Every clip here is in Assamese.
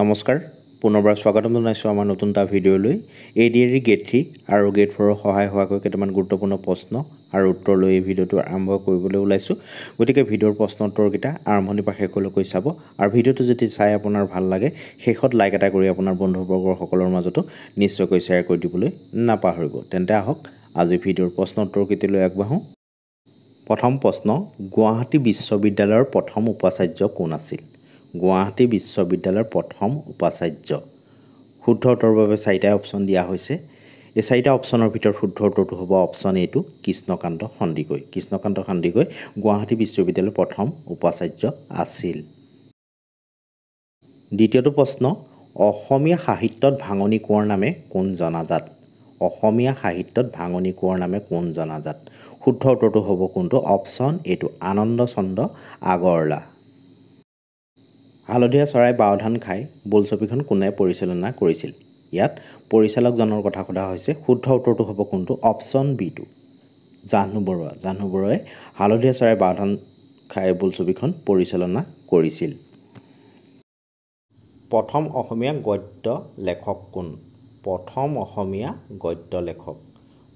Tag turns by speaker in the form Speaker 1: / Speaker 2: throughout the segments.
Speaker 1: নমস্কাৰ পুনৰবাৰ স্বাগতম জনাইছোঁ আমাৰ নতুন এটা ভিডিঅ'লৈ A D A grade three আৰু গেট ফ'ৰৰ সহায় হোৱাকৈ কেইটামান গুৰুত্বপূৰ্ণ প্ৰশ্ন আৰু উত্তৰ লৈ এই ভিডিঅ'টো আৰম্ভ কৰিবলৈ ওলাইছোঁ গতিকে ভিডিঅ'ৰ প্ৰশ্ন উত্তৰকেইটা আৰম্ভণি পৰা শেষলৈকৈ চাব আৰু ভিডিঅ'টো যদি চাই আপোনাৰ ভাল লাগে শেষত লাইক এটা কৰি আপোনাৰ বন্ধুবৰ্গৰসকলৰ মাজতো নিশ্চয়কৈ শ্বেয়াৰ কৰি দিবলৈ নাপাহৰিব তেন্তে আহক আজি ভিডিঅ'ৰ প্ৰশ্ন উত্তৰকেইটালৈ আগবাঢ়োঁ প্ৰথম প্ৰশ্ন গুৱাহাটী বিশ্ববিদ্যালয়ৰ প্ৰথম উপাচাৰ্য কোন আছিল গুৱাহাটী বিশ্ববিদ্যালয়ৰ প্ৰথম উপাচাৰ্য শুদ্ধ উত্তৰৰ বাবে চাৰিটাই অপশ্যন দিয়া হৈছে এই চাৰিটা অপশ্যনৰ ভিতৰত শুদ্ধ উত্তৰটো হ'ব অপশ্যন এইটো কৃষ্ণকান্ত সন্দিকৈ কৃষ্ণকান্ত সন্দিকৈ গুৱাহাটী বিশ্ববিদ্যালয়ৰ প্ৰথম উপাচাৰ্য আছিল দ্বিতীয়টো প্ৰশ্ন অসমীয়া সাহিত্যত ভাঙনি কোঁৱৰ নামে কোন জনাজাত অসমীয়া সাহিত্যত ভাঙনি কোঁৱৰ নামে কোন জনাজাত শুদ্ধ উত্তৰটো হ'ব কোনটো অপশ্যন এইটো চন্দ্ৰ আগৰলা হালধীয়া চৰাই বাওধান খাই বোলছবিখন কোনে পৰিচালনা কৰিছিল ইয়াত পৰিচালকজনৰ কথা সোধা হৈছে শুদ্ধ উত্তৰটো হ'ব কোনটো অপশ্যন বিটো জাহ্নু বৰুৱা জাহ্নু বৰুৱাই হালধীয়া চৰাই বাওধান খাই বোলছবিখন পৰিচালনা কৰিছিল প্ৰথম অসমীয়া গদ্য লেখক কোন প্ৰথম অসমীয়া গদ্য লেখক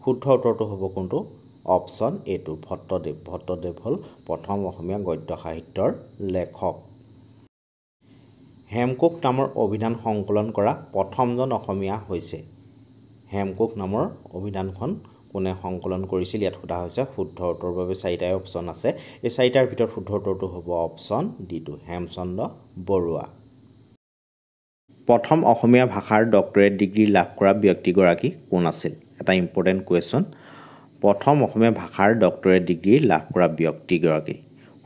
Speaker 1: শুদ্ধ উত্তৰটো হ'ব কোনটো অপশ্যন এইটো ভট্টদেৱ ভট্টদেৱ হ'ল প্ৰথম অসমীয়া গদ্য সাহিত্যৰ লেখক হেমকোষ নামৰ অভিধান সংকলন কৰা প্ৰথমজন অসমীয়া হৈছে হেমকোষ নামৰ অভিধানখন কোনে সংকলন কৰিছিল ইয়াত সোধা হৈছে শুদ্ধ উত্তৰৰ বাবে চাৰিটাই অপশ্যন আছে এই চাৰিটাৰ ভিতৰত শুদ্ধ উত্তৰটো হ'ব অপশ্যন ডিটো হেমচন্দ্ৰ বৰুৱা প্ৰথম অসমীয়া ভাষাৰ ডক্টৰেট ডিগ্ৰী লাভ কৰা ব্যক্তিগৰাকী কোন আছিল এটা ইম্পৰ্টেণ্ট কুৱেশ্যন প্ৰথম অসমীয়া ভাষাৰ ডক্টৰেট ডিগ্ৰী লাভ কৰা ব্যক্তিগৰাকী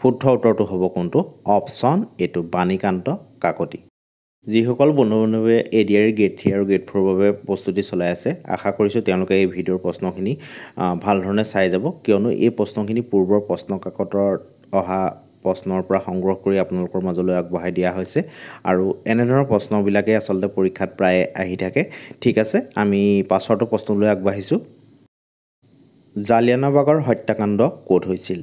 Speaker 1: শুদ্ধ উত্তৰটো হ'ব কোনটো অপশ্যন এইটো বাণীকান্ত কাকতি যিসকল বন্ধু বান্ধৱে A D R grade three আৰু গেট ফ'ৰৰ বাবে প্ৰস্তুতি চলাই আছে আশা কৰিছোঁ তেওঁলোকে এই ভিডিঅ'ৰ প্ৰশ্নখিনি ভাল ধৰণে চাই যাব কিয়নো এই প্ৰশ্নখিনি পূৰ্বৰ প্ৰশ্ন প্ৰশ্নকাকতৰ অহা প্ৰশ্নৰ পৰা সংগ্ৰহ কৰি আপোনালোকৰ মাজলৈ আগবঢ়াই দিয়া হৈছে আৰু এনেধৰণৰ প্ৰশ্নবিলাকেই আচলতে পৰীক্ষাত প্ৰায়ে আহি থাকে ঠিক আছে আমি পাছৰটো প্ৰশ্নলৈ আগবাঢ়িছোঁ জালিয়ানাবাগৰ হত্যাকাণ্ড ক'ত হৈছিল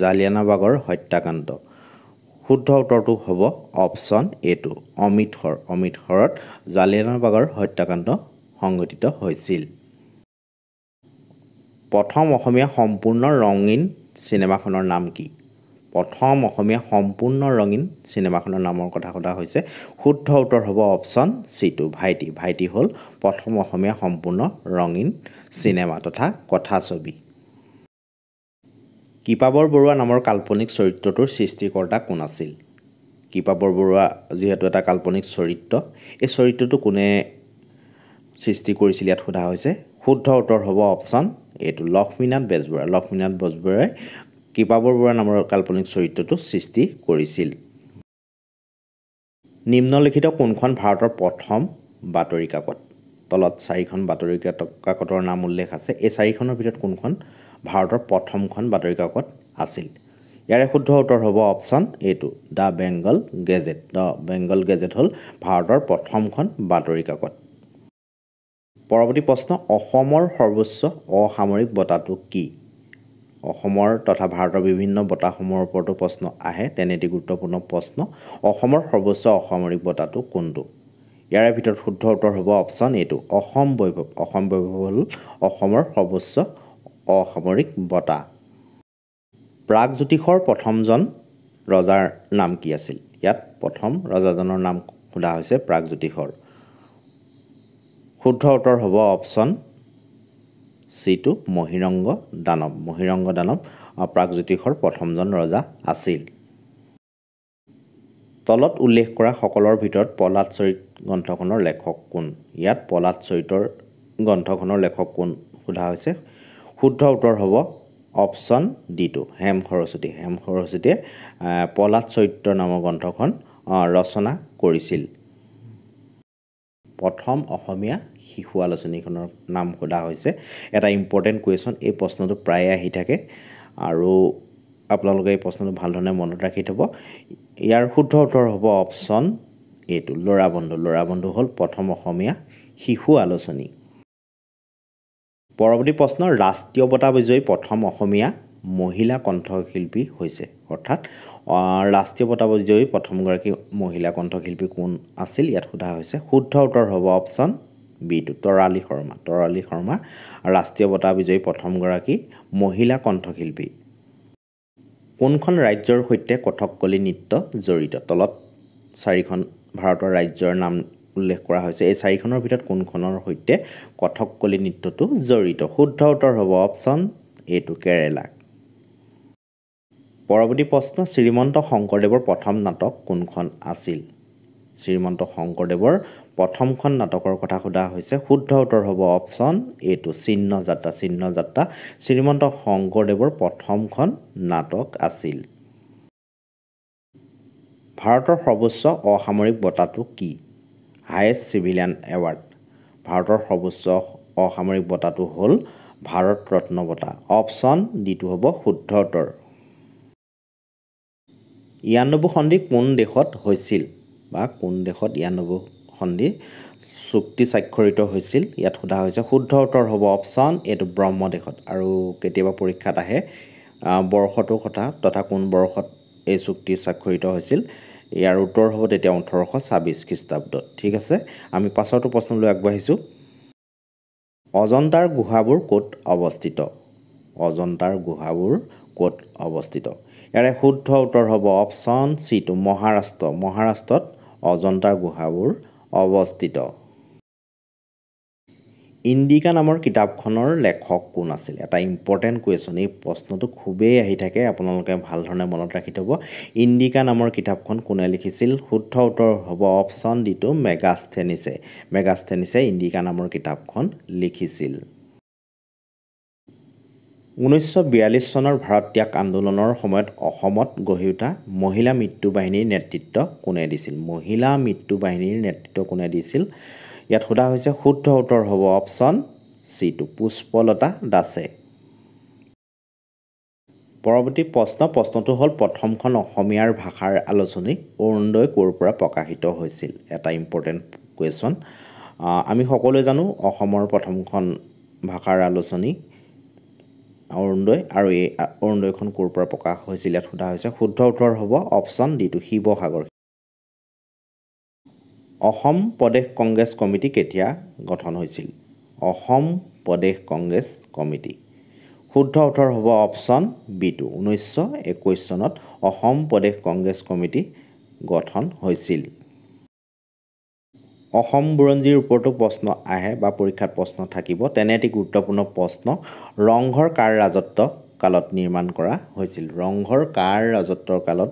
Speaker 1: জালিয়ানাবাগৰ হত্যাকাণ্ড শুদ্ধ উত্তৰটো হ'ব অপশ্যন এ এইটো অমৃতসৰ অমৃতসৰত জালিয়ানাবাগৰ হত্যাকাণ্ড সংঘটিত হৈছিল প্ৰথম অসমীয়া সম্পূৰ্ণ ৰঙীন চিনেমাখনৰ নাম কি প্ৰথম অসমীয়া সম্পূৰ্ণ ৰঙীন চিনেমাখনৰ নামৰ কথা কথা হৈছে শুদ্ধ উত্তৰ হ'ব অপশ্যন চি চিটো ভাইটি ভাইটি হ'ল প্ৰথম অসমীয়া সম্পূৰ্ণ ৰঙীন চিনেমা তথা কথাছবি কৃপাবৰ বৰুৱা নামৰ কাল্পনিক চৰিত্ৰটোৰ সৃষ্টিকৰ্তা কোন আছিল কৃপাবৰ বৰুৱা যিহেতু এটা কাল্পনিক চৰিত্ৰ এই চৰিত্ৰটো কোনে সৃষ্টি কৰিছিল ইয়াত সোধা হৈছে শুদ্ধ উত্তৰ হ'ব অপশ্যন এইটো লক্ষ্মীনাথ বেজবৰুৱা লক্ষ্মীনাথ বেজবৰুৱাই কৃপাবৰ বৰুৱা নামৰ কাল্পনিক চৰিত্ৰটো সৃষ্টি কৰিছিল নিম্নলিখিত কোনখন ভাৰতৰ প্ৰথম বাতৰি কাকত তলত চাৰিখন বাতৰি কাকতৰ নাম উল্লেখ আছে এই চাৰিখনৰ ভিতৰত কোনখন ভাৰতৰ প্ৰথমখন বাতৰি কাকত আছিল ইয়াৰে শুদ্ধ উত্তৰ হ'ব অপশ্যন এইটো the Bengal Gazette the Bengal Gazette হ'ল ভাৰতৰ প্ৰথমখন বাতৰি কাকত পৰৱৰ্তী প্ৰশ্ন অসমৰ সৰ্বোচ্চ অসামৰিক বঁটাটো কি অসমৰ তথা ভাৰতৰ বিভিন্ন বঁটাসমূহৰ ওপৰতো প্ৰশ্ন আহে তেনে এটি গুৰুত্বপূৰ্ণ প্ৰশ্ন অসমৰ সৰ্বোচ্চ অসামৰিক বঁটাটো কোনটো ইয়াৰে ভিতৰত শুদ্ধ উত্তৰ হ'ব অপশ্যন এইটো অসম বৈভৱ অসম বৈভৱ হ'ল অসমৰ সৰ্বোচ্চ অসামৰিক বঁটা প্ৰাগজ্যোতিষৰ প্ৰথমজন ৰজাৰ নাম কি আছিল ইয়াত প্ৰথম ৰজাজনৰ নাম সোধা হৈছে প্ৰাগজ্যোতিষৰ শুদ্ধ উত্তৰ হ'ব অপশ্যন চি চিটো মহিৰংগ দানৱ মহিৰংগ দানৱ প্ৰাগজ্যোতিষৰ প্ৰথমজন ৰজা আছিল তলত উল্লেখ কৰা সকলৰ ভিতৰত প্ৰহ্লাদ চৰিত গ্ৰন্থখনৰ লেখক কোন ইয়াত প্ৰহ্লাদ চৰিতৰ গ্ৰন্থখনৰ লেখক কোন সোধা হৈছে শুদ্ধ উত্তৰ হ'ব অপশ্যন ডিটো হেম সৰস্বতী হেম সৰস্বতীয়ে পলাত চৰিত্ৰ নামৰ গ্ৰন্থখন ৰচনা কৰিছিল প্ৰথম অসমীয়া শিশু আলোচনীখনৰ নাম সোধা হৈছে এটা ইম্পৰ্টেণ্ট কুৱেশ্যন এই প্ৰশ্নটো প্ৰায়ে আহি থাকে আৰু আপোনালোকে এই প্ৰশ্নটো ভাল ধৰণে মনত ৰাখি থ'ব ইয়াৰ শুদ্ধ উত্তৰ হ'ব অপশ্যন এইটো ল'ৰা বন্ধু হ'ল প্ৰথম অসমীয়া শিশু আলোচনী পৰৱৰ্তী প্ৰশ্ন ৰাষ্ট্ৰীয় বঁটা বিজয়ী প্ৰথম অসমীয়া মহিলা কণ্ঠশিল্পী হৈছে অৰ্থাৎ ৰাষ্ট্ৰীয় বঁটা বিজয়ী প্ৰথমগৰাকী মহিলা কণ্ঠশিল্পী কোন আছিল ইয়াত সোধা হৈছে শুদ্ধ উত্তৰ হ'ব অপশ্যন বি বিটো তৰালি শৰ্মা তৰালি শৰ্মা ৰাষ্ট্ৰীয় বঁটা বিজয়ী প্ৰথমগৰাকী মহিলা কণ্ঠশিল্পী কোনখন ৰাজ্যৰ সৈতে কথককলি নৃত্য জড়িত তলত চাৰিখন ভাৰতৰ ৰাজ্যৰ নাম উল্লেখ কৰা হৈছে এই চাৰিখনৰ ভিতৰত কোনখনৰ সৈতে কথককলি নৃত্যটো জড়িত শুদ্ধ উত্তৰ হ'ব অপশ্যন এইটো কেৰেলা পৰৱৰ্তী প্ৰশ্ন শ্ৰীমন্ত শংকৰদেৱৰ প্ৰথম নাটক কোনখন আছিল শ্ৰীমন্ত শংকৰদেৱৰ প্ৰথমখন নাটকৰ কথা সোধা হৈছে শুদ্ধ উত্তৰ হ'ব অপশ্যন এইটো চিহ্নযাত্ৰা চিহ্নযাত্ৰা শ্ৰীমন্ত শংকৰদেৱৰ প্ৰথমখন নাটক আছিল ভাৰতৰ সৰ্বোচ্চ অসামৰিক বঁটাটো কি হায়েষ্ট চিভিলিয়ান এৱাৰ্ড ভাৰতৰ সৰ্বোচ্চ অসামৰিক বঁটাটো হ'ল ভাৰত ৰত্ন বঁটা অপশ্যন ডিটো হ'ব শুদ্ধ উত্তৰ ইয়ানব্বৈ সন্ধি কোন দেশত হৈছিল বা কোন দেশত ইয়ানব্বৈ সন্ধি চুক্তি স্বাক্ষৰিত হৈছিল ইয়াত সোধা হৈছে শুদ্ধ উত্তৰ হ'ব অপশ্যন এইটো ব্ৰহ্ম দেশত আৰু কেতিয়াবা পৰীক্ষাত আহে বৰ্ষটোৰ কথা তথা কোন বৰ্ষত এই চুক্তি স্বাক্ষৰিত হৈছিল ইয়াৰ উত্তৰ হ'ব তেতিয়া ওঠৰশ ছাব্বিছ খ্ৰীষ্টাব্দত ঠিক আছে আমি পাছৰটো লৈ আগবাঢ়িছোঁ অজন্তাৰ গুহাবোৰ ক'ত অৱস্থিত অজন্তাৰ গুহাবোৰ ক'ত অৱস্থিত ইয়াৰে শুদ্ধ উত্তৰ হ'ব অপশ্যন চিটো মহাৰাষ্ট্ৰ মহাৰাষ্ট্ৰত অজন্তাৰ গুহাবোৰ অৱস্থিত ইণ্ডিকা নামৰ কিতাপখনৰ লেখক কোন আছিল এটা ইম্পৰ্টেণ্ট কুৱেশ্যন এই প্ৰশ্নটো খুবেই আহি থাকে আপোনালোকে ভাল ধৰণে মনত ৰাখি থ'ব ইণ্ডিকা নামৰ কিতাপখন কোনে লিখিছিল শুদ্ধ উত্তৰ হ'ব অপশ্যন ডিটো মেগাষ্টেনিছে মেগাষ্টেনিছে ইণ্ডিকা নামৰ কিতাপখন লিখিছিল ঊনৈছশ বিয়াল্লিছ চনৰ ভাৰত ত্যাগ আন্দোলনৰ সময়ত অসমত গঢ়ি উঠা মহিলা মৃত্যু বাহিনীৰ নেতৃত্ব কোনে দিছিল মহিলা মৃত্যু বাহিনীৰ নেতৃত্ব কোনে দিছিল ইয়াত সোধা হৈছে শুদ্ধ উত্তৰ হ'ব অপশ্যন চিটো পুষ্পলতা দাসে পৰৱৰ্তী প্ৰশ্ন প্ৰশ্নটো হ'ল প্ৰথমখন অসমীয়াৰ ভাষাৰ আলোচনী অৰুণোদয় ক'ৰ পৰা প্ৰকাশিত হৈছিল এটা ইম্পৰ্টেণ্ট কুৱেশ্যন আমি সকলোৱে জানো অসমৰ প্ৰথমখন ভাষাৰ আলোচনী অৰুণোদয় আৰু এই অৰুণোদয়খন ক'ৰ পৰা প্ৰকাশ হৈছিল ইয়াত সোধা হৈছে শুদ্ধ উত্তৰ হ'ব অপশ্যন ডিটো শিৱসাগৰ অসম প্ৰদেশ কংগ্ৰেছ কমিটি কেতিয়া গঠন হৈছিল অসম প্ৰদেশ কংগ্ৰেছ কমিটি শুদ্ধ উত্তৰ হ'ব অপশ্যন বি টু ঊনৈছশ একৈছ চনত অসম প্ৰদেশ কংগ্ৰেছ কমিটি গঠন হৈছিল অসম বুৰঞ্জীৰ ওপৰতো প্ৰশ্ন আহে বা পৰীক্ষাত প্ৰশ্ন থাকিব তেনে এটি গুৰুত্বপূৰ্ণ প্ৰশ্ন ৰংঘৰ কাৰ ৰাজত্ব কালত নিৰ্মাণ কৰা হৈছিল ৰংঘৰ কাৰ ৰাজত্বৰ কালত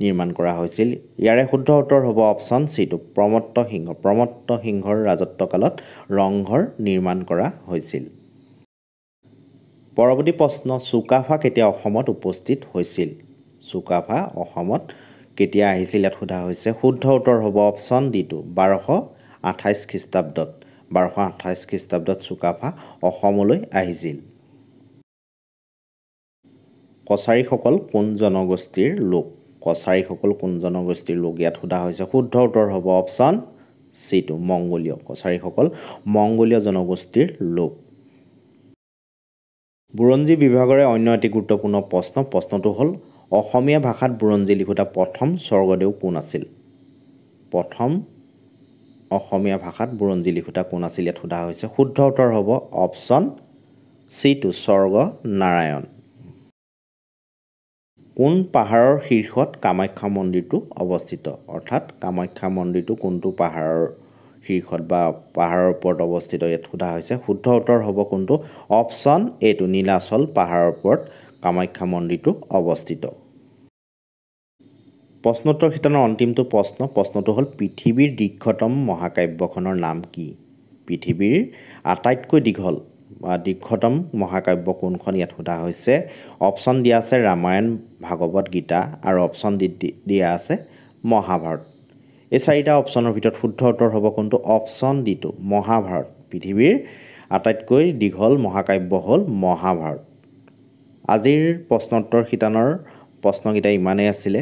Speaker 1: নিৰ্মাণ কৰা হৈছিল ইয়াৰে শুদ্ধ উত্তৰ হ'ব অপশ্যন চিটো প্ৰমত্ত সিংহ প্ৰমত্ত সিংহৰ ৰাজত্বকালত ৰংঘৰ নিৰ্মাণ কৰা হৈছিল পৰৱৰ্তী প্ৰশ্ন চুকাফা কেতিয়া অসমত উপস্থিত হৈছিল চুকাফা অসমত কেতিয়া আহিছিল ইয়াত সোধা হৈছে শুদ্ধ উত্তৰ হ'ব অপশ্যন ডিটো বাৰশ আঠাইছ খ্ৰীষ্টাব্দত বাৰশ আঠাইছ খ্ৰীষ্টাব্দত চুকাফা অসমলৈ আহিছিল কছাৰীসকল কোন জনগোষ্ঠীৰ লোক কছাৰীসকল কোন জনগোষ্ঠীৰ লোক ইয়াত সোধা হৈছে শুদ্ধ উত্তৰ হ'ব অপশ্যন চিটো মংগোলীয় কছাৰীসকল মংগোলীয় জনগোষ্ঠীৰ লোক বুৰঞ্জী বিভাগৰে অন্য এটি গুৰুত্বপূৰ্ণ প্ৰশ্ন প্ৰশ্নটো হ'ল অসমীয়া ভাষাত বুৰঞ্জী লিখোঁতা প্ৰথম স্বৰ্গদেউ কোন আছিল প্ৰথম অসমীয়া ভাষাত বুৰঞ্জী লিখোঁতা কোন আছিল ইয়াত সোধা হৈছে শুদ্ধ উত্তৰ হ'ব অপশ্যন চিটো স্বৰ্গ নাৰায়ণ কোন পাহাৰৰ শীৰ্ষত কামাখ্যা মন্দিৰটো অৱস্থিত অৰ্থাৎ কামাখ্যা মন্দিৰটো কোনটো পাহাৰৰ শীৰ্ষত বা পাহাৰৰ ওপৰত অৱস্থিত ইয়াত সোধা হৈছে শুদ্ধ উত্তৰ হ'ব কোনটো অপশ্যন এইটো নীলাচল পাহাৰৰ ওপৰত কামাখ্যা মন্দিৰটো অৱস্থিত প্ৰশ্নোত্তৰ শিতানৰ অন্তিমটো প্ৰশ্ন প্ৰশ্নটো হ'ল পৃথিৱীৰ দীৰ্ঘতম মহাকাব্যখনৰ নাম কি পৃথিৱীৰ আটাইতকৈ দীঘল দীৰ্ঘতম মহাকাব্য কোনখন ইয়াত সোধা হৈছে অপশ্যন দিয়া আছে ৰামায়ণ ভাগৱত গীতা আৰু অপশ্যন দি দিয়া আছে মহাভাৰত এই চাৰিটা অপশ্যনৰ ভিতৰত শুদ্ধ উত্তৰ হ'ব কোনটো অপশ্যন ডিটো মহাভাৰত পৃথিৱীৰ আটাইতকৈ দীঘল মহাকাব্য হ'ল মহাভাৰত আজিৰ প্ৰশ্নোত্তৰ শিতানৰ প্ৰশ্নকেইটা ইমানেই আছিলে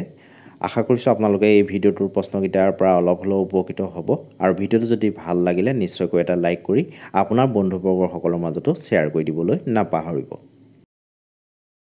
Speaker 1: আশা কৰিছোঁ আপোনালোকে এই ভিডিঅ'টোৰ প্ৰশ্নকেইটাৰ পৰা অলপ হ'লেও উপকৃত হ'ব আৰু ভিডিঅ'টো যদি ভাল লাগিলে নিশ্চয়কৈ এটা লাইক কৰি আপোনাৰ বন্ধুবৰ্গৰ সকলৰ মাজতো শ্বেয়াৰ কৰি দিবলৈ নাপাহৰিব